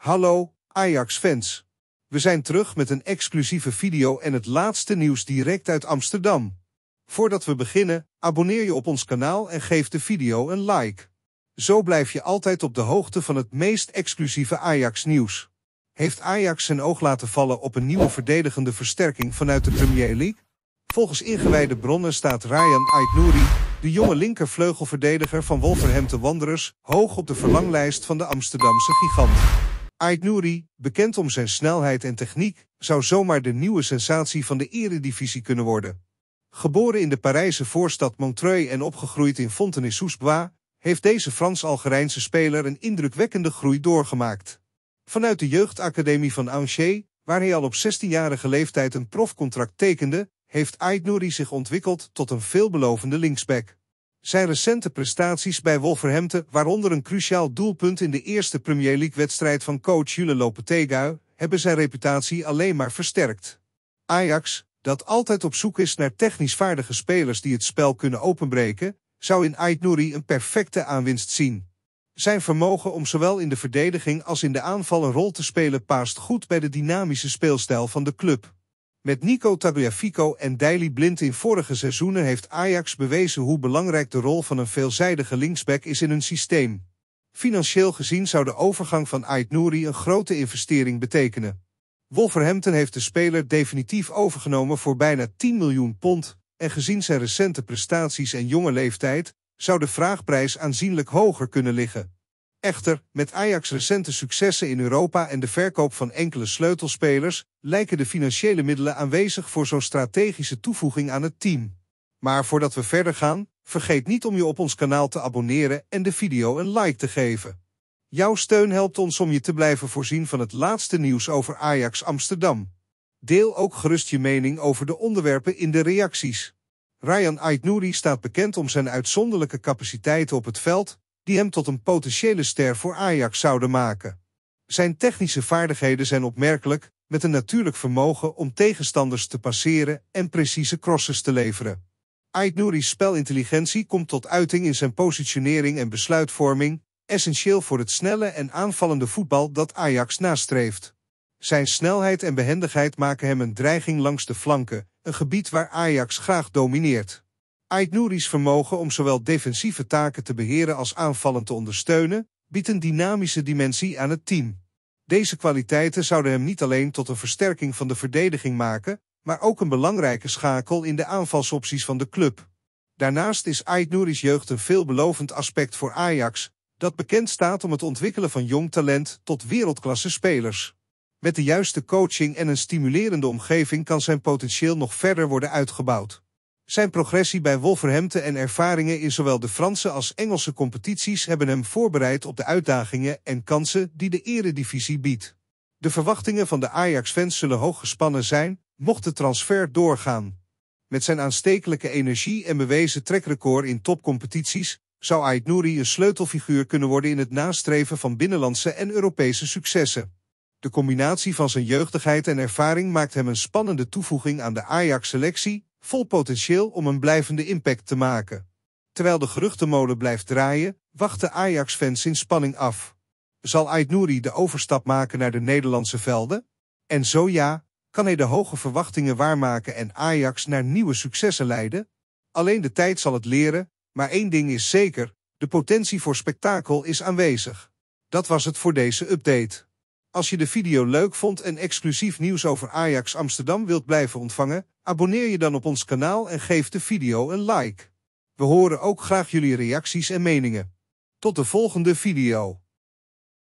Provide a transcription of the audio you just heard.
Hallo, Ajax-fans. We zijn terug met een exclusieve video en het laatste nieuws direct uit Amsterdam. Voordat we beginnen, abonneer je op ons kanaal en geef de video een like. Zo blijf je altijd op de hoogte van het meest exclusieve Ajax-nieuws. Heeft Ajax zijn oog laten vallen op een nieuwe verdedigende versterking vanuit de Premier League? Volgens ingewijde bronnen staat Ryan Aitnouri, de jonge linkervleugelverdediger van Wolverhampton Wanderers, hoog op de verlanglijst van de Amsterdamse gigant. Ait Nouri, bekend om zijn snelheid en techniek, zou zomaar de nieuwe sensatie van de eredivisie kunnen worden. Geboren in de Parijse voorstad Montreuil en opgegroeid in Fontenay-sous-Bois, heeft deze Frans-Algerijnse speler een indrukwekkende groei doorgemaakt. Vanuit de jeugdacademie van Angers, waar hij al op 16-jarige leeftijd een profcontract tekende, heeft Ait Nouri zich ontwikkeld tot een veelbelovende linksback. Zijn recente prestaties bij Wolverhampton, waaronder een cruciaal doelpunt in de eerste Premier League-wedstrijd van coach Jule Lopetegui, hebben zijn reputatie alleen maar versterkt. Ajax, dat altijd op zoek is naar technisch vaardige spelers die het spel kunnen openbreken, zou in Ait Nouri een perfecte aanwinst zien. Zijn vermogen om zowel in de verdediging als in de aanval een rol te spelen paast goed bij de dynamische speelstijl van de club. Met Nico Tagliafico en Daily Blind in vorige seizoenen heeft Ajax bewezen hoe belangrijk de rol van een veelzijdige linksback is in hun systeem. Financieel gezien zou de overgang van Ait Nouri een grote investering betekenen. Wolverhampton heeft de speler definitief overgenomen voor bijna 10 miljoen pond en gezien zijn recente prestaties en jonge leeftijd zou de vraagprijs aanzienlijk hoger kunnen liggen. Echter, met Ajax' recente successen in Europa en de verkoop van enkele sleutelspelers, lijken de financiële middelen aanwezig voor zo'n strategische toevoeging aan het team. Maar voordat we verder gaan, vergeet niet om je op ons kanaal te abonneren en de video een like te geven. Jouw steun helpt ons om je te blijven voorzien van het laatste nieuws over Ajax Amsterdam. Deel ook gerust je mening over de onderwerpen in de reacties. Ryan Aitnouri staat bekend om zijn uitzonderlijke capaciteiten op het veld, die hem tot een potentiële ster voor Ajax zouden maken. Zijn technische vaardigheden zijn opmerkelijk, met een natuurlijk vermogen om tegenstanders te passeren en precieze crosses te leveren. Ait spelintelligentie komt tot uiting in zijn positionering en besluitvorming, essentieel voor het snelle en aanvallende voetbal dat Ajax nastreeft. Zijn snelheid en behendigheid maken hem een dreiging langs de flanken, een gebied waar Ajax graag domineert. Aitnouris vermogen om zowel defensieve taken te beheren als aanvallen te ondersteunen, biedt een dynamische dimensie aan het team. Deze kwaliteiten zouden hem niet alleen tot een versterking van de verdediging maken, maar ook een belangrijke schakel in de aanvalsopties van de club. Daarnaast is Aitnouris jeugd een veelbelovend aspect voor Ajax, dat bekend staat om het ontwikkelen van jong talent tot wereldklasse spelers. Met de juiste coaching en een stimulerende omgeving kan zijn potentieel nog verder worden uitgebouwd. Zijn progressie bij Wolverhampton en ervaringen in zowel de Franse als Engelse competities hebben hem voorbereid op de uitdagingen en kansen die de eredivisie biedt. De verwachtingen van de Ajax-fans zullen hoog gespannen zijn, mocht de transfer doorgaan. Met zijn aanstekelijke energie en bewezen trekrecord in topcompetities zou Ait Nouri een sleutelfiguur kunnen worden in het nastreven van binnenlandse en Europese successen. De combinatie van zijn jeugdigheid en ervaring maakt hem een spannende toevoeging aan de Ajax-selectie vol potentieel om een blijvende impact te maken. Terwijl de geruchtenmolen blijft draaien, wachten Ajax-fans in spanning af. Zal Ait de overstap maken naar de Nederlandse velden? En zo ja, kan hij de hoge verwachtingen waarmaken en Ajax naar nieuwe successen leiden? Alleen de tijd zal het leren, maar één ding is zeker, de potentie voor spektakel is aanwezig. Dat was het voor deze update. Als je de video leuk vond en exclusief nieuws over Ajax Amsterdam wilt blijven ontvangen, abonneer je dan op ons kanaal en geef de video een like. We horen ook graag jullie reacties en meningen. Tot de volgende video.